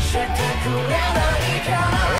spectacular.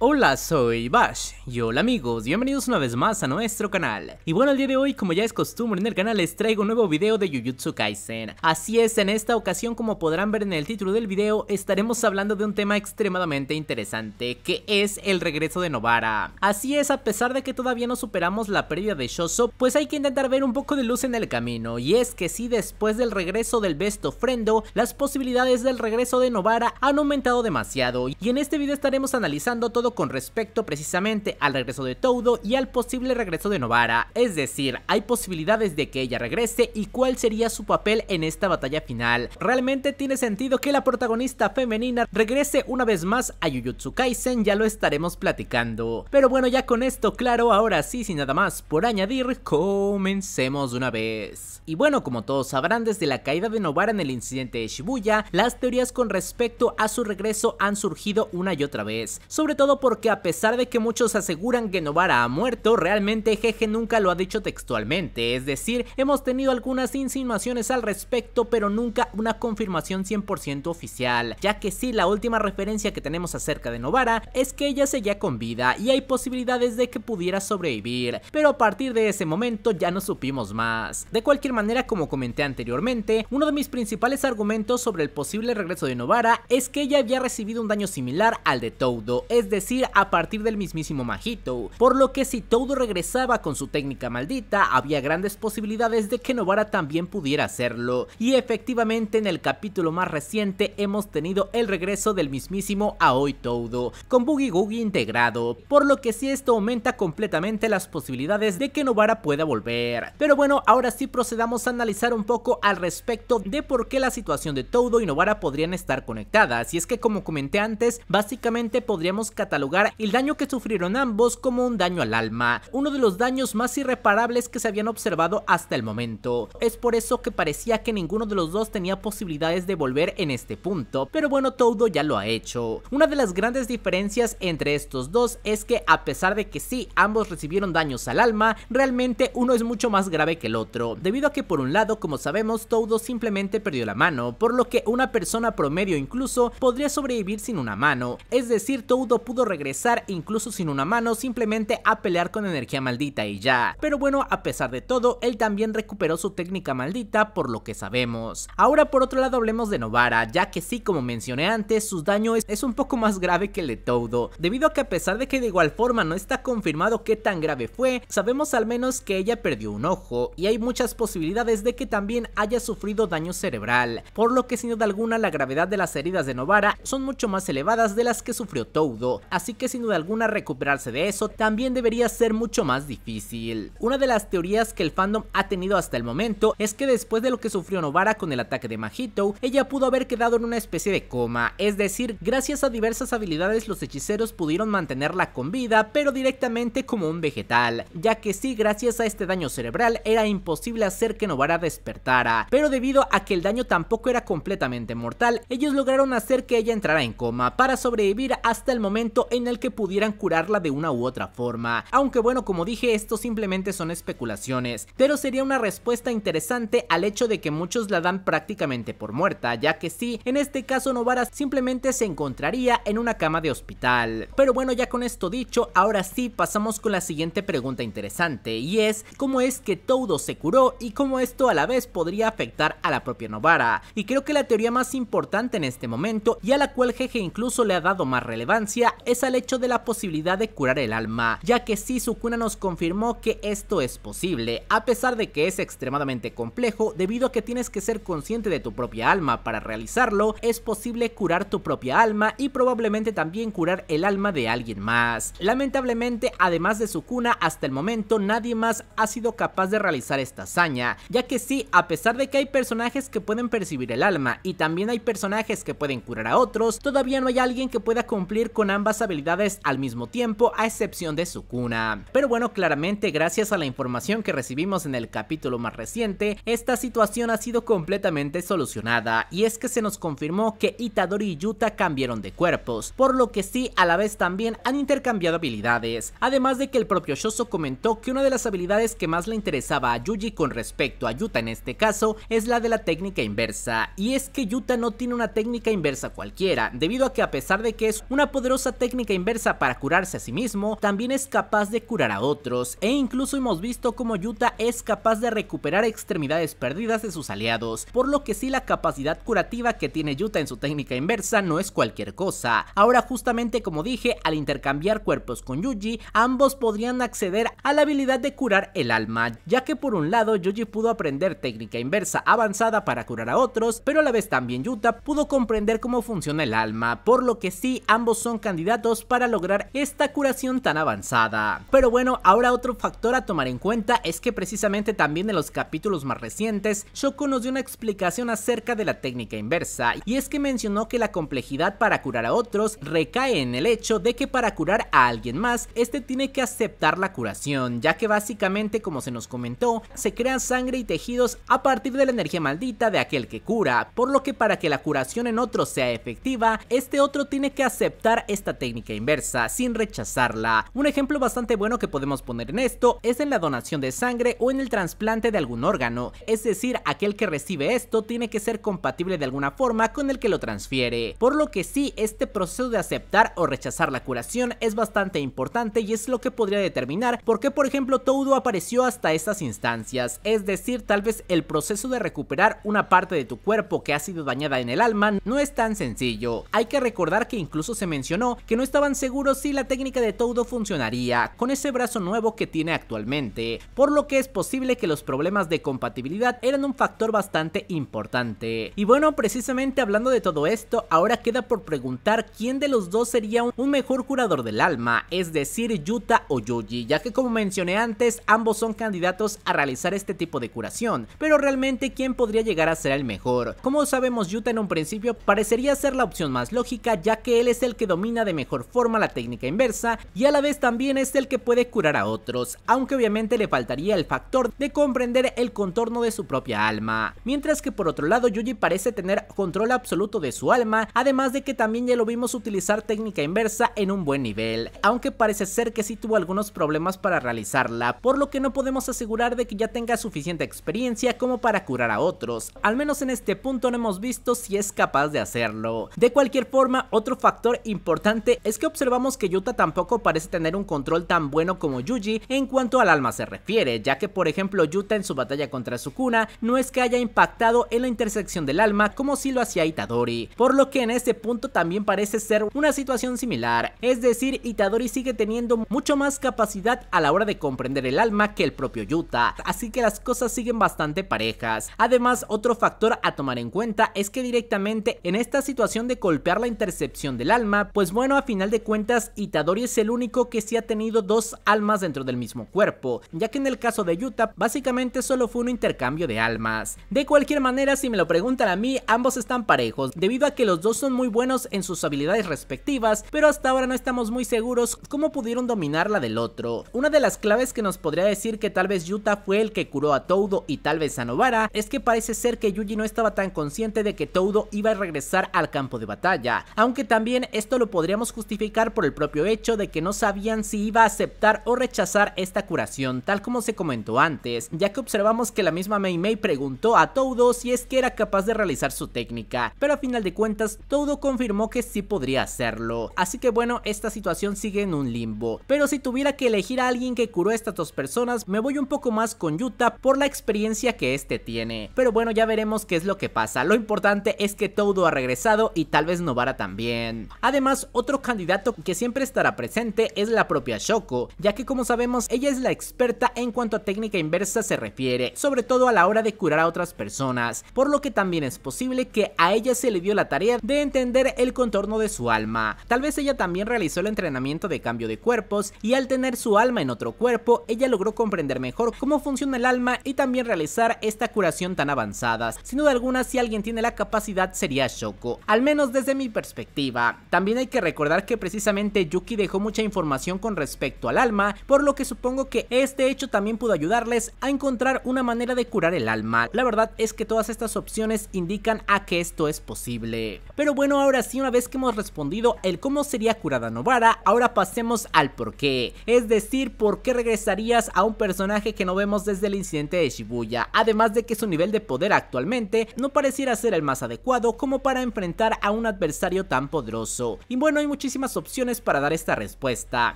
Hola, soy Bash y hola amigos, bienvenidos una vez más a nuestro canal. Y bueno, el día de hoy, como ya es costumbre en el canal, les traigo un nuevo video de Jujutsu Kaisen. Así es, en esta ocasión, como podrán ver en el título del video, estaremos hablando de un tema extremadamente interesante, que es el regreso de Novara. Así es, a pesar de que todavía no superamos la pérdida de Shoso, pues hay que intentar ver un poco de luz en el camino, y es que si después del regreso del Best Ofrendo, las posibilidades del regreso de Novara han aumentado demasiado, y en este video estaremos analizando todo con respecto precisamente al regreso de Todo y al posible regreso de Novara, es decir, hay posibilidades de que ella regrese y cuál sería su papel en esta batalla final. Realmente tiene sentido que la protagonista femenina regrese una vez más a Jujutsu Kaisen, ya lo estaremos platicando. Pero bueno, ya con esto claro, ahora sí, sin nada más por añadir, comencemos una vez. Y bueno, como todos sabrán, desde la caída de Novara en el incidente de Shibuya, las teorías con respecto a su regreso han surgido una y otra vez, sobre todo porque a pesar de que muchos aseguran que Novara ha muerto, realmente Jeje nunca lo ha dicho textualmente, es decir, hemos tenido algunas insinuaciones al respecto pero nunca una confirmación 100% oficial, ya que sí, la última referencia que tenemos acerca de Novara es que ella seguía con vida y hay posibilidades de que pudiera sobrevivir, pero a partir de ese momento ya no supimos más. De cualquier manera, como comenté anteriormente, uno de mis principales argumentos sobre el posible regreso de Novara es que ella había recibido un daño similar al de Toudo, es decir, a partir del mismísimo Majito, por lo que si Todo regresaba con su técnica maldita, había grandes posibilidades de que Novara también pudiera hacerlo, y efectivamente en el capítulo más reciente hemos tenido el regreso del mismísimo Aoi Todo, con Boogie Googie integrado, por lo que si sí esto aumenta completamente las posibilidades de que Novara pueda volver. Pero bueno, ahora sí procedamos a analizar un poco al respecto de por qué la situación de Todo y Novara podrían estar conectadas, y es que como comenté antes, básicamente podríamos catalogar lugar el daño que sufrieron ambos como un daño al alma, uno de los daños más irreparables que se habían observado hasta el momento. Es por eso que parecía que ninguno de los dos tenía posibilidades de volver en este punto, pero bueno, Todo ya lo ha hecho. Una de las grandes diferencias entre estos dos es que a pesar de que sí, ambos recibieron daños al alma, realmente uno es mucho más grave que el otro, debido a que por un lado, como sabemos, Todo simplemente perdió la mano, por lo que una persona promedio incluso podría sobrevivir sin una mano, es decir, Todo pudo regresar, incluso sin una mano, simplemente a pelear con energía maldita y ya. Pero bueno, a pesar de todo, él también recuperó su técnica maldita por lo que sabemos. Ahora por otro lado hablemos de Novara, ya que sí, como mencioné antes, sus daños es, un poco más grave que el de Toudo, debido a que a pesar de que de igual forma no está confirmado qué tan grave fue, sabemos al menos que ella perdió un ojo, y hay muchas posibilidades de que también haya sufrido daño cerebral, por lo que sin duda alguna la gravedad de las heridas de Novara son mucho más elevadas de las que sufrió Toudo, así que sin duda alguna recuperarse de eso también debería ser mucho más difícil. Una de las teorías que el fandom ha tenido hasta el momento es que después de lo que sufrió Novara con el ataque de Majito ella pudo haber quedado en una especie de coma, es decir, gracias a diversas habilidades los hechiceros pudieron mantenerla con vida, pero directamente como un vegetal, ya que sí, gracias a este daño cerebral era imposible hacer que Novara despertara, pero debido a que el daño tampoco era completamente mortal, ellos lograron hacer que ella entrara en coma para sobrevivir hasta el momento en el que pudieran curarla de una u otra forma. Aunque bueno, como dije, esto simplemente son especulaciones, pero sería una respuesta interesante al hecho de que muchos la dan prácticamente por muerta, ya que sí, en este caso Novara simplemente se encontraría en una cama de hospital. Pero bueno, ya con esto dicho, ahora sí pasamos con la siguiente pregunta interesante, y es cómo es que Todo se curó y cómo esto a la vez podría afectar a la propia Novara. Y creo que la teoría más importante en este momento, y a la cual Jeje incluso le ha dado más relevancia, es al hecho de la posibilidad de curar el alma, ya que Sukuna nos confirmó que esto es posible, a pesar de que es extremadamente complejo debido a que tienes que ser consciente de tu propia alma para realizarlo, es posible curar tu propia alma y probablemente también curar el alma de alguien más. Lamentablemente, además de Sukuna, hasta el momento nadie más ha sido capaz de realizar esta hazaña, ya que sí, a pesar de que hay personajes que pueden percibir el alma y también hay personajes que pueden curar a otros, todavía no hay alguien que pueda cumplir con ambas habilidades al mismo tiempo a excepción de Sukuna. Pero bueno, claramente gracias a la información que recibimos en el capítulo más reciente, esta situación ha sido completamente solucionada y es que se nos confirmó que Itadori y Yuta cambiaron de cuerpos, por lo que sí a la vez también han intercambiado habilidades, además de que el propio Shoso comentó que una de las habilidades que más le interesaba a Yuji con respecto a Yuta en este caso es la de la técnica inversa, y es que Yuta no tiene una técnica inversa cualquiera, debido a que a pesar de que es una poderosa técnica técnica inversa para curarse a sí mismo, también es capaz de curar a otros, e incluso hemos visto como Yuta es capaz de recuperar extremidades perdidas de sus aliados, por lo que sí la capacidad curativa que tiene Yuta en su técnica inversa no es cualquier cosa. Ahora justamente como dije, al intercambiar cuerpos con Yuji, ambos podrían acceder a la habilidad de curar el alma, ya que por un lado Yuji pudo aprender técnica inversa avanzada para curar a otros, pero a la vez también Yuta pudo comprender cómo funciona el alma, por lo que sí ambos son candidatos para lograr esta curación tan avanzada. Pero bueno, ahora otro factor a tomar en cuenta es que precisamente también en los capítulos más recientes, Shoko nos dio una explicación acerca de la técnica inversa, y es que mencionó que la complejidad para curar a otros recae en el hecho de que para curar a alguien más, este tiene que aceptar la curación, ya que básicamente como se nos comentó, se crean sangre y tejidos a partir de la energía maldita de aquel que cura, por lo que para que la curación en otros sea efectiva, este otro tiene que aceptar esta técnica técnica inversa sin rechazarla. Un ejemplo bastante bueno que podemos poner en esto es en la donación de sangre o en el trasplante de algún órgano, es decir, aquel que recibe esto tiene que ser compatible de alguna forma con el que lo transfiere, por lo que sí, este proceso de aceptar o rechazar la curación es bastante importante y es lo que podría determinar por qué por ejemplo todo apareció hasta estas instancias, es decir, tal vez el proceso de recuperar una parte de tu cuerpo que ha sido dañada en el alma no es tan sencillo, hay que recordar que incluso se mencionó que no estaban seguros si la técnica de Todo funcionaría con ese brazo nuevo que tiene actualmente, por lo que es posible que los problemas de compatibilidad eran un factor bastante importante. Y bueno, precisamente hablando de todo esto, ahora queda por preguntar quién de los dos sería un mejor curador del alma, es decir, Yuta o Yuji, ya que como mencioné antes, ambos son candidatos a realizar este tipo de curación, pero realmente quién podría llegar a ser el mejor. Como sabemos, Yuta en un principio parecería ser la opción más lógica, ya que él es el que domina de mejor forma la técnica inversa y a la vez también es el que puede curar a otros, aunque obviamente le faltaría el factor de comprender el contorno de su propia alma. Mientras que por otro lado Yuji parece tener control absoluto de su alma, además de que también ya lo vimos utilizar técnica inversa en un buen nivel, aunque parece ser que sí tuvo algunos problemas para realizarla, por lo que no podemos asegurar de que ya tenga suficiente experiencia como para curar a otros, al menos en este punto no hemos visto si es capaz de hacerlo. De cualquier forma, otro factor importante es que observamos que Yuta tampoco parece tener un control tan bueno como Yuji en cuanto al alma se refiere, ya que por ejemplo Yuta en su batalla contra Sukuna no es que haya impactado en la intersección del alma como si lo hacía Itadori, por lo que en este punto también parece ser una situación similar, es decir Itadori sigue teniendo mucho más capacidad a la hora de comprender el alma que el propio Yuta, así que las cosas siguen bastante parejas. Además otro factor a tomar en cuenta es que directamente en esta situación de golpear la intercepción del alma, pues bueno a final de cuentas Itadori es el único que sí ha tenido dos almas dentro del mismo cuerpo, ya que en el caso de Yuta básicamente solo fue un intercambio de almas. De cualquier manera, si me lo preguntan a mí, ambos están parejos, debido a que los dos son muy buenos en sus habilidades respectivas, pero hasta ahora no estamos muy seguros cómo pudieron dominar la del otro. Una de las claves que nos podría decir que tal vez Yuta fue el que curó a Toudo y tal vez a Novara, es que parece ser que Yuji no estaba tan consciente de que Toudo iba a regresar al campo de batalla, aunque también esto lo podríamos justificar por el propio hecho de que no sabían si iba a aceptar o rechazar esta curación, tal como se comentó antes, ya que observamos que la misma Mei Mei preguntó a Todo si es que era capaz de realizar su técnica, pero a final de cuentas Todo confirmó que sí podría hacerlo, así que bueno, esta situación sigue en un limbo, pero si tuviera que elegir a alguien que curó a estas dos personas, me voy un poco más con Yuta por la experiencia que este tiene, pero bueno, ya veremos qué es lo que pasa, lo importante es que Todo ha regresado y tal vez Novara también. Además, otro candidato que siempre estará presente es la propia Shoko, ya que como sabemos ella es la experta en cuanto a técnica inversa se refiere, sobre todo a la hora de curar a otras personas, por lo que también es posible que a ella se le dio la tarea de entender el contorno de su alma. Tal vez ella también realizó el entrenamiento de cambio de cuerpos y al tener su alma en otro cuerpo, ella logró comprender mejor cómo funciona el alma y también realizar esta curación tan avanzada. Sin duda alguna, si alguien tiene la capacidad sería Shoko, al menos desde mi perspectiva. También hay que recordar que precisamente Yuki dejó mucha información con respecto al alma, por lo que supongo que este hecho también pudo ayudarles a encontrar una manera de curar el alma. La verdad es que todas estas opciones indican a que esto es posible. Pero bueno, ahora sí, una vez que hemos respondido el cómo sería curada Novara, ahora pasemos al por qué. Es decir, por qué regresarías a un personaje que no vemos desde el incidente de Shibuya, además de que su nivel de poder actualmente no pareciera ser el más adecuado como para enfrentar a un adversario tan poderoso. Y bueno, hay muchísimas opciones para dar esta respuesta.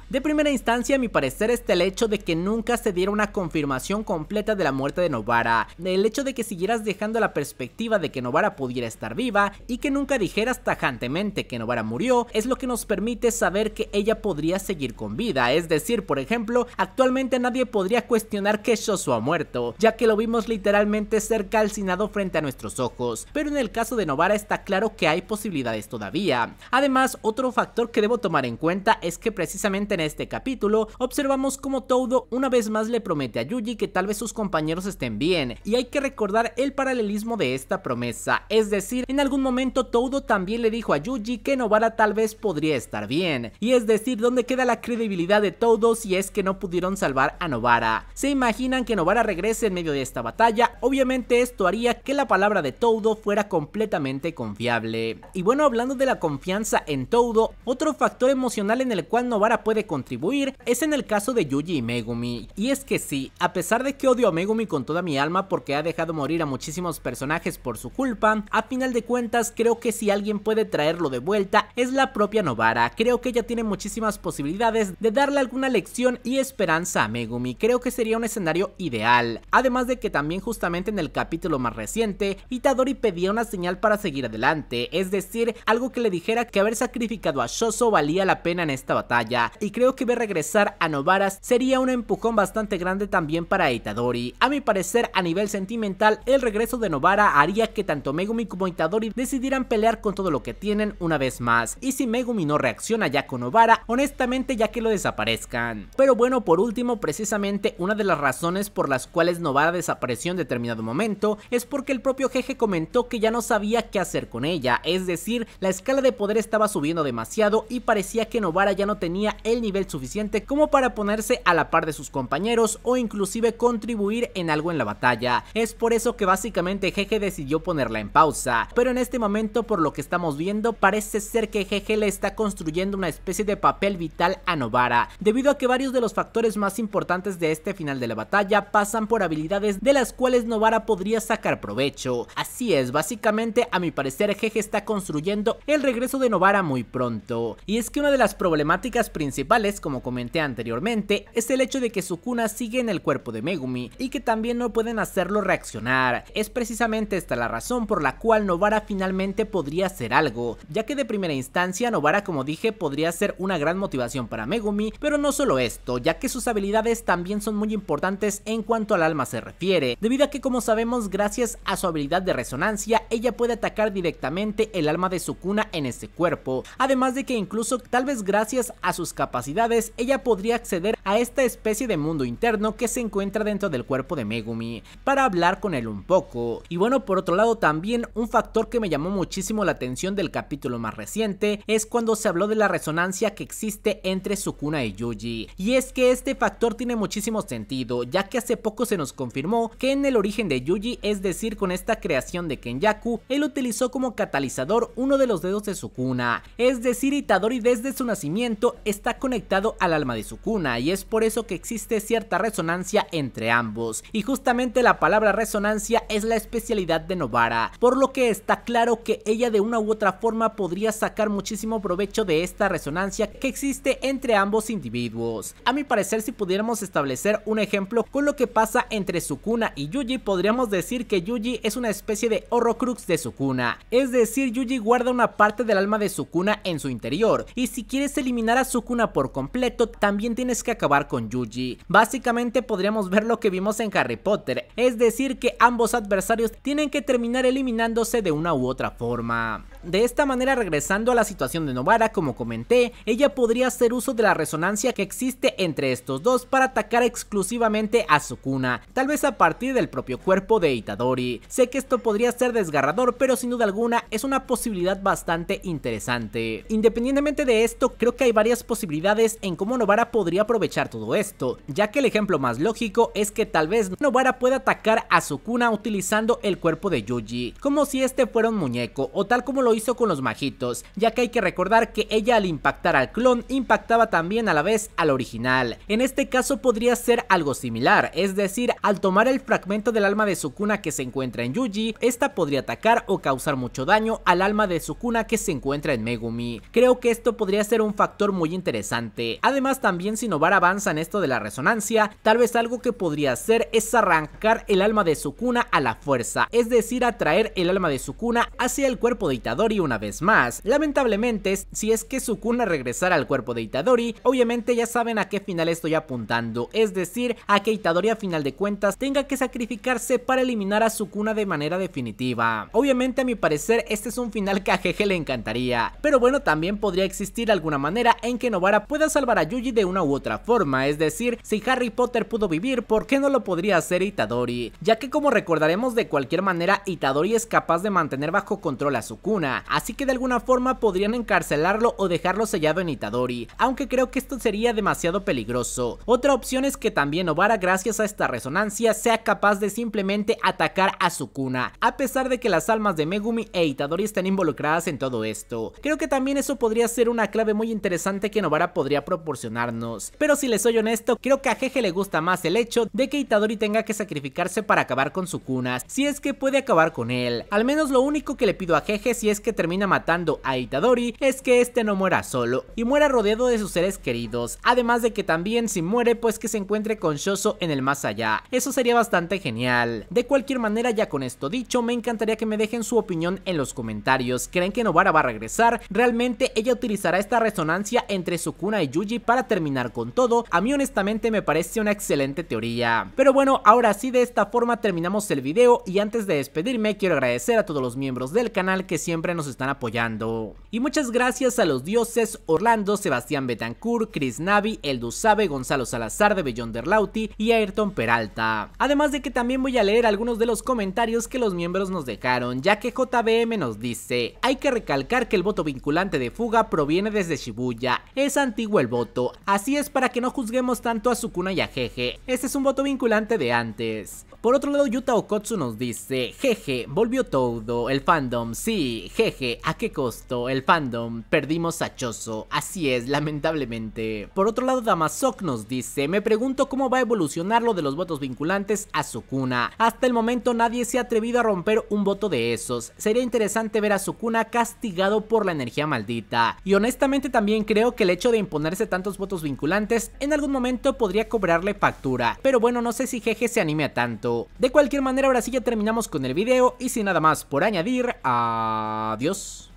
De primera instancia, a mi parecer está el hecho de que nunca se diera una confirmación completa de la muerte de Novara, el hecho de que siguieras dejando la perspectiva de que Novara pudiera estar viva y que nunca dijeras tajantemente que Novara murió, es lo que nos permite saber que ella podría seguir con vida, es decir, por ejemplo, actualmente nadie podría cuestionar que Shosu ha muerto, ya que lo vimos literalmente ser calcinado frente a nuestros ojos, pero en el caso de Novara está claro que hay posibilidades todavía. Además, otro factor que debo tomar en cuenta es que precisamente en este capítulo observamos como Toudo una vez más le promete a Yuji que tal vez sus compañeros estén bien y hay que recordar el paralelismo de esta promesa, es decir, en algún momento Toudo también le dijo a Yuji que Novara tal vez podría estar bien, y es decir, ¿dónde queda la credibilidad de Toudo si es que no pudieron salvar a Novara? ¿Se imaginan que Novara regrese en medio de esta batalla? Obviamente esto haría que la palabra de Toudo fuera completamente confiable. Y bueno, hablando de la confianza en Toudo, otro factor emocional en el cual Novara puede contribuir es en el caso de Yuji y Megumi. Y es que sí, a pesar de que odio a Megumi con toda mi alma porque ha dejado morir a muchísimos personajes por su culpa, a final de cuentas creo que si alguien puede traerlo de vuelta es la propia Novara. Creo que ella tiene muchísimas posibilidades de darle alguna lección y esperanza a Megumi. Creo que sería un escenario ideal. Además de que también justamente en el capítulo más reciente, Itadori pedía una señal para seguir adelante, es decir, algo que le dijera que haber sacrificado a Shoso valía la pena en esta batalla y creo que ver regresar a Novaras sería un empujón bastante grande también para Itadori. A mi parecer a nivel sentimental el regreso de Novara haría que tanto Megumi como Itadori decidieran pelear con todo lo que tienen una vez más y si Megumi no reacciona ya con Novara honestamente ya que lo desaparezcan. Pero bueno por último precisamente una de las razones por las cuales Novara desapareció en determinado momento es porque el propio Jeje comentó que ya no sabía qué hacer con ella, es decir la escala de poder estaba subiendo demasiado y parecía que Novara ya no tenía el nivel suficiente como para ponerse a la par de sus compañeros o inclusive contribuir en algo en la batalla. Es por eso que básicamente Jeje decidió ponerla en pausa, pero en este momento por lo que estamos viendo parece ser que Jeje le está construyendo una especie de papel vital a Novara, debido a que varios de los factores más importantes de este final de la batalla pasan por habilidades de las cuales Novara podría sacar provecho. Así es, básicamente a mi parecer Jeje está construyendo el regreso de Novara muy pronto. Y es que una de las problemáticas principales, como comenté anteriormente, es el hecho de que Sukuna sigue en el cuerpo de Megumi y que también no pueden hacerlo reaccionar. Es precisamente esta la razón por la cual Novara finalmente podría hacer algo, ya que de primera instancia Novara como dije podría ser una gran motivación para Megumi, pero no solo esto, ya que sus habilidades también son muy importantes en cuanto al alma se refiere, debido a que como sabemos gracias a su habilidad de resonancia ella puede atacar directamente el alma de Sukuna en este cuerpo, además de que incluso tal vez gracias a sus capacidades ella podría acceder a esta especie de mundo interno que se encuentra dentro del cuerpo de Megumi para hablar con él un poco. Y bueno, por otro lado también un factor que me llamó muchísimo la atención del capítulo más reciente es cuando se habló de la resonancia que existe entre Sukuna y Yuji. Y es que este factor tiene muchísimo sentido, ya que hace poco se nos confirmó que en el origen de Yuji, es decir, con esta creación de Kenyaku, él utilizó como catalizador uno de los dedos de Sukuna, es decir, y Itadori desde su nacimiento está conectado al alma de Sukuna y es por eso que existe cierta resonancia entre ambos. Y justamente la palabra resonancia es la especialidad de Novara, por lo que está claro que ella de una u otra forma podría sacar muchísimo provecho de esta resonancia que existe entre ambos individuos. A mi parecer si pudiéramos establecer un ejemplo con lo que pasa entre Sukuna y Yuji podríamos decir que Yuji es una especie de Horrocrux de Sukuna, es decir Yuji guarda una parte del alma de Sukuna en su interior. Y si quieres eliminar a Sukuna por completo, también tienes que acabar con Yuji. Básicamente podríamos ver lo que vimos en Harry Potter, es decir que ambos adversarios tienen que terminar eliminándose de una u otra forma. De esta manera regresando a la situación de Novara como comenté, ella podría hacer uso de la resonancia que existe entre estos dos para atacar exclusivamente a Sukuna, tal vez a partir del propio cuerpo de Itadori. Sé que esto podría ser desgarrador pero sin duda alguna es una posibilidad bastante interesante. Independientemente de esto, creo que hay varias posibilidades en cómo Novara podría aprovechar todo esto, ya que el ejemplo más lógico es que tal vez Novara pueda atacar a Sukuna utilizando el cuerpo de Yuji, como si este fuera un muñeco, o tal como lo hizo con los majitos, ya que hay que recordar que ella al impactar al clon, impactaba también a la vez al original. En este caso podría ser algo similar, es decir, al tomar el fragmento del alma de Sukuna que se encuentra en Yuji, esta podría atacar o causar mucho daño al alma de Sukuna que se encuentra en Megumi creo que esto podría ser un factor muy interesante. Además también si Novar avanza en esto de la resonancia, tal vez algo que podría hacer es arrancar el alma de su Sukuna a la fuerza, es decir atraer el alma de su Sukuna hacia el cuerpo de Itadori una vez más. Lamentablemente si es que su Sukuna regresara al cuerpo de Itadori, obviamente ya saben a qué final estoy apuntando, es decir a que Itadori a final de cuentas tenga que sacrificarse para eliminar a Sukuna de manera definitiva. Obviamente a mi parecer este es un final que a Jeje le encantaría, pero bueno también podría existir alguna manera en que Novara pueda salvar a Yuji de una u otra forma, es decir, si Harry Potter pudo vivir, ¿por qué no lo podría hacer Itadori? Ya que como recordaremos de cualquier manera, Itadori es capaz de mantener bajo control a cuna, así que de alguna forma podrían encarcelarlo o dejarlo sellado en Itadori, aunque creo que esto sería demasiado peligroso. Otra opción es que también Nobara gracias a esta resonancia sea capaz de simplemente atacar a su cuna, a pesar de que las almas de Megumi e Itadori estén involucradas en todo esto. Creo que también es podría ser una clave muy interesante que Novara podría proporcionarnos. Pero si les soy honesto, creo que a Jeje le gusta más el hecho de que Itadori tenga que sacrificarse para acabar con su cuna, si es que puede acabar con él. Al menos lo único que le pido a Jeje si es que termina matando a Itadori es que este no muera solo y muera rodeado de sus seres queridos. Además de que también si muere pues que se encuentre con Shoso en el más allá. Eso sería bastante genial. De cualquier manera ya con esto dicho me encantaría que me dejen su opinión en los comentarios. ¿Creen que Novara va a regresar? ¿Realmente ella utilizará esta resonancia entre Sukuna y Yuji para terminar con todo. A mí honestamente me parece una excelente teoría. Pero bueno, ahora sí de esta forma terminamos el video y antes de despedirme quiero agradecer a todos los miembros del canal que siempre nos están apoyando. Y muchas gracias a los dioses Orlando, Sebastián Betancourt, Chris Navi, Eldu Sabe, Gonzalo Salazar de Beyonder Lauti y Ayrton Peralta. Además de que también voy a leer algunos de los comentarios que los miembros nos dejaron, ya que JBM nos dice, hay que recalcar que el voto vinculante de fuga proviene desde Shibuya, es antiguo el voto, así es para que no juzguemos tanto a Sukuna y a Jeje, este es un voto vinculante de antes. Por otro lado, Yuta Okotsu nos dice, jeje, volvió todo, el fandom, sí, jeje, ¿a qué costo? El fandom, perdimos a Choso, así es, lamentablemente. Por otro lado, Damasok nos dice, me pregunto cómo va a evolucionar lo de los votos vinculantes a Sukuna. Hasta el momento nadie se ha atrevido a romper un voto de esos. Sería interesante ver a Sukuna castigado por la energía maldita. Y honestamente también creo que el hecho de imponerse tantos votos vinculantes en algún momento podría cobrarle factura. Pero bueno, no sé si jeje se anime a tanto. De cualquier manera, ahora sí ya terminamos con el video y sin nada más por añadir, adiós.